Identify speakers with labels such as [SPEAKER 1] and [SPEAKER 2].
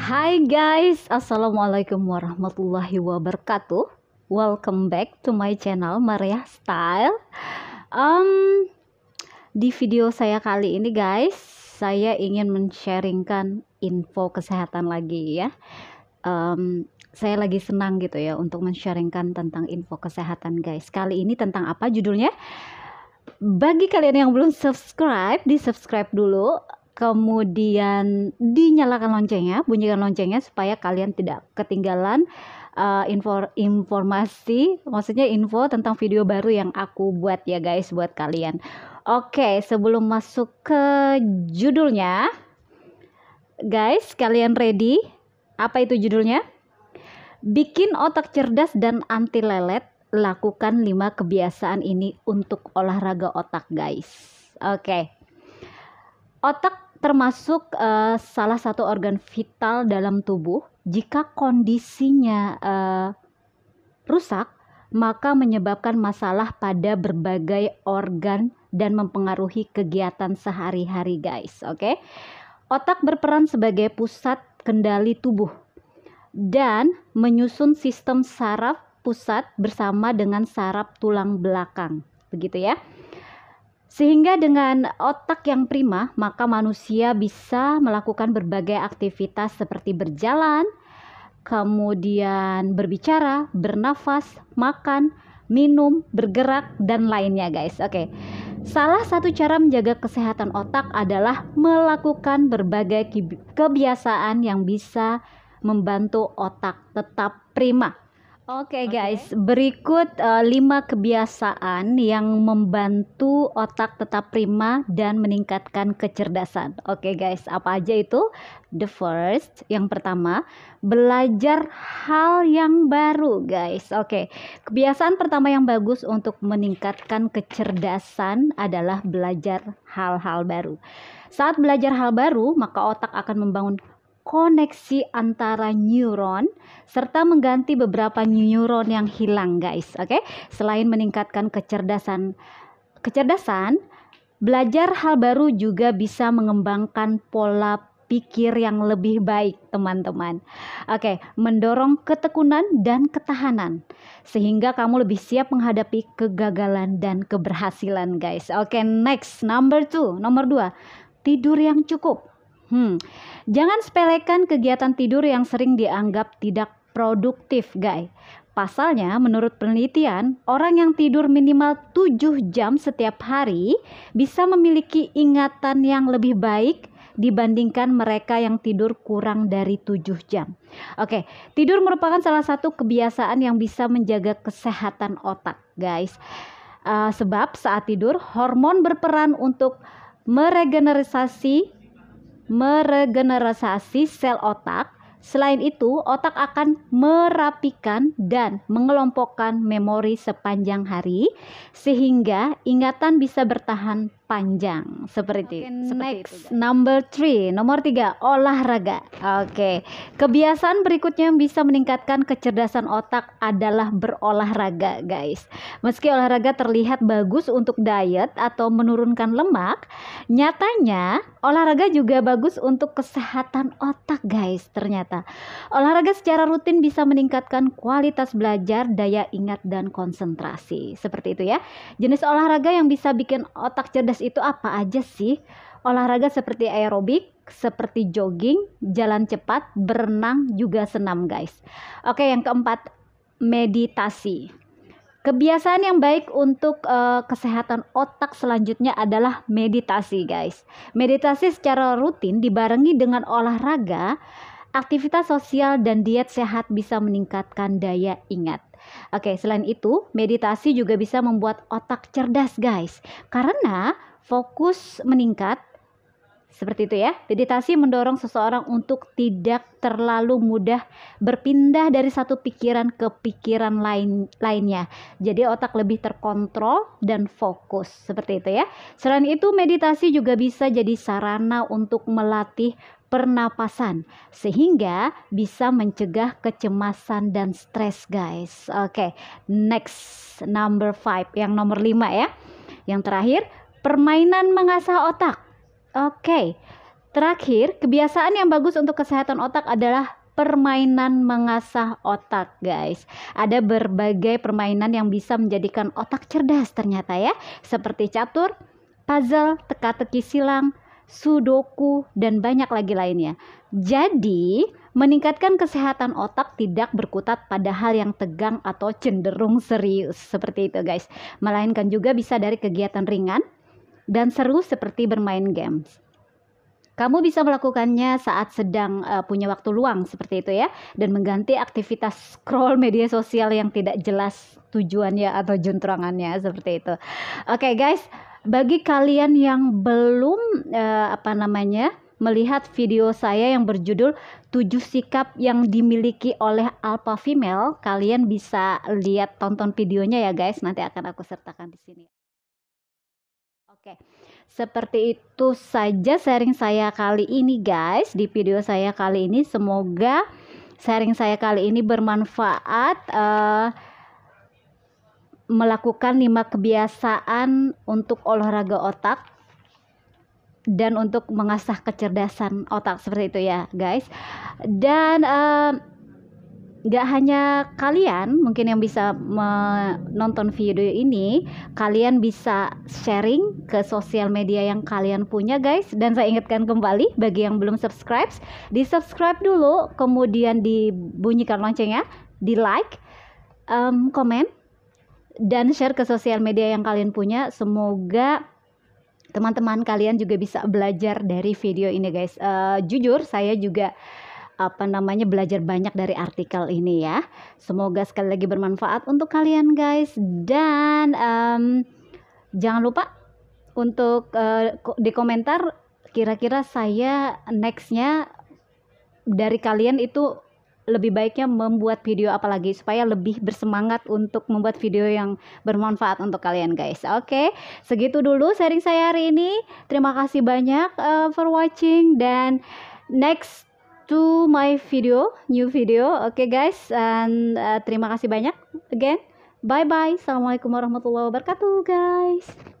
[SPEAKER 1] Hai guys, Assalamualaikum warahmatullahi wabarakatuh Welcome back to my channel Maria Style um, Di video saya kali ini guys Saya ingin men-sharingkan info kesehatan lagi ya um, saya lagi senang gitu ya untuk mensharingkan tentang info kesehatan guys. Kali ini tentang apa judulnya? Bagi kalian yang belum subscribe, di subscribe dulu. Kemudian dinyalakan loncengnya, bunyikan loncengnya supaya kalian tidak ketinggalan uh, info informasi, maksudnya info tentang video baru yang aku buat ya guys buat kalian. Oke, sebelum masuk ke judulnya, guys kalian ready? Apa itu judulnya? Bikin otak cerdas dan anti lelet, lakukan 5 kebiasaan ini untuk olahraga otak, guys. Oke. Okay. Otak termasuk uh, salah satu organ vital dalam tubuh. Jika kondisinya uh, rusak, maka menyebabkan masalah pada berbagai organ dan mempengaruhi kegiatan sehari-hari, guys. Oke. Okay? Otak berperan sebagai pusat kendali tubuh dan menyusun sistem saraf pusat bersama dengan saraf tulang belakang. Begitu ya. Sehingga dengan otak yang prima, maka manusia bisa melakukan berbagai aktivitas seperti berjalan, kemudian berbicara, bernafas, makan, minum, bergerak, dan lainnya guys. Oke, okay. salah satu cara menjaga kesehatan otak adalah melakukan berbagai kebiasaan yang bisa membantu otak tetap prima. Oke okay, guys, berikut uh, eh, 5 kebiasaan yang membantu otak tetap prima dan meningkatkan kecerdasan. Oke okay, guys, apa aja itu? The first, yang pertama, belajar hal yang baru guys. Oke. Okay. Kebiasaan pertama yang bagus untuk meningkatkan kecerdasan adalah belajar hal-hal baru. Saat belajar hal baru, maka otak akan membangun koneksi antara neuron serta mengganti beberapa neuron yang hilang, guys. Oke. Okay? Selain meningkatkan kecerdasan kecerdasan, belajar hal baru juga bisa mengembangkan pola pikir yang lebih baik, teman-teman. Oke, okay, mendorong ketekunan dan ketahanan sehingga kamu lebih siap menghadapi kegagalan dan keberhasilan, guys. Oke, okay, next number two, nomor dua, tidur yang cukup. Hmm, jangan sepelekan kegiatan tidur yang sering dianggap tidak produktif, guys. Pasalnya, menurut penelitian, orang yang tidur minimal 7 jam setiap hari bisa memiliki ingatan yang lebih baik dibandingkan mereka yang tidur kurang dari 7 jam. Oke, tidur merupakan salah satu kebiasaan yang bisa menjaga kesehatan otak, guys. Uh, sebab saat tidur hormon berperan untuk meregenerasi meregenerasi sel otak. Selain itu, otak akan merapikan dan mengelompokkan memori sepanjang hari, sehingga ingatan bisa bertahan panjang seperti, okay, seperti next itu. number three nomor tiga olahraga oke okay. kebiasaan berikutnya yang bisa meningkatkan kecerdasan otak adalah berolahraga guys meski olahraga terlihat bagus untuk diet atau menurunkan lemak nyatanya olahraga juga bagus untuk kesehatan otak guys ternyata olahraga secara rutin bisa meningkatkan kualitas belajar daya ingat dan konsentrasi seperti itu ya jenis olahraga yang bisa bikin otak cerdas fitness itu apa aja sih? Olahraga seperti aerobik, seperti jogging, jalan cepat, berenang, juga senam guys. Oke, yang keempat, meditasi. Kebiasaan yang baik untuk uh, kesehatan otak selanjutnya adalah meditasi, guys. Meditasi secara rutin dibarengi dengan olahraga, aktivitas sosial dan diet sehat bisa meningkatkan daya ingat. Oke, selain itu, meditasi juga bisa membuat otak cerdas, guys. Karena fokus meningkat, seperti itu ya. Meditasi mendorong seseorang untuk tidak terlalu mudah berpindah dari satu pikiran ke pikiran lain lainnya. Jadi otak lebih terkontrol dan fokus, seperti itu ya. Selain itu, meditasi juga bisa jadi sarana untuk melatih pernapasan sehingga bisa mencegah kecemasan dan stres guys. Oke, okay, next number five yang nomor lima ya. Yang terakhir, Permainan mengasah otak. Oke. Terakhir, kebiasaan yang bagus untuk kesehatan otak adalah permainan mengasah otak, guys. Ada berbagai permainan yang bisa menjadikan otak cerdas ternyata ya, seperti catur, puzzle, teka-teki silang, sudoku, dan banyak lagi lainnya. Jadi, meningkatkan kesehatan otak tidak berkutat pada hal yang tegang atau cenderung serius seperti itu, guys. Melainkan juga bisa dari kegiatan ringan dan seru seperti bermain games. Kamu bisa melakukannya saat sedang uh, punya waktu luang seperti itu ya dan mengganti aktivitas scroll media sosial yang tidak jelas tujuannya atau juntrangannya seperti itu. Oke okay, guys, bagi kalian yang belum uh, apa namanya melihat video saya yang berjudul 7 sikap yang dimiliki oleh alpha female, kalian bisa lihat tonton videonya ya guys, nanti akan aku sertakan di sini. Oke, seperti itu saja sharing saya kali ini guys di video saya kali ini. Semoga sharing saya kali ini bermanfaat. Uh, melakukan lima kebiasaan untuk olahraga otak dan untuk mengasah kecerdasan otak seperti itu ya guys. Dan uh, nggak hanya kalian mungkin yang bisa menonton video ini kalian bisa sharing ke sosial media yang kalian punya guys dan saya ingatkan kembali bagi yang belum subscribe di subscribe dulu kemudian dibunyikan loncengnya di like um, komen dan share ke sosial media yang kalian punya semoga teman-teman kalian juga bisa belajar dari video ini guys uh, jujur saya juga apa namanya belajar banyak dari artikel ini ya. Semoga sekali lagi bermanfaat untuk kalian guys dan um, jangan lupa untuk uh, di komentar kira-kira saya nextnya dari kalian itu lebih baiknya membuat video apa lagi supaya lebih bersemangat untuk membuat video yang bermanfaat untuk kalian guys. Oke, okay? segitu dulu sharing saya hari ini. Terima kasih banyak uh, for watching dan next to my video, new video. Oke okay, guys, and uh, terima kasih banyak again. Bye bye. Assalamualaikum warahmatullahi wabarakatuh guys.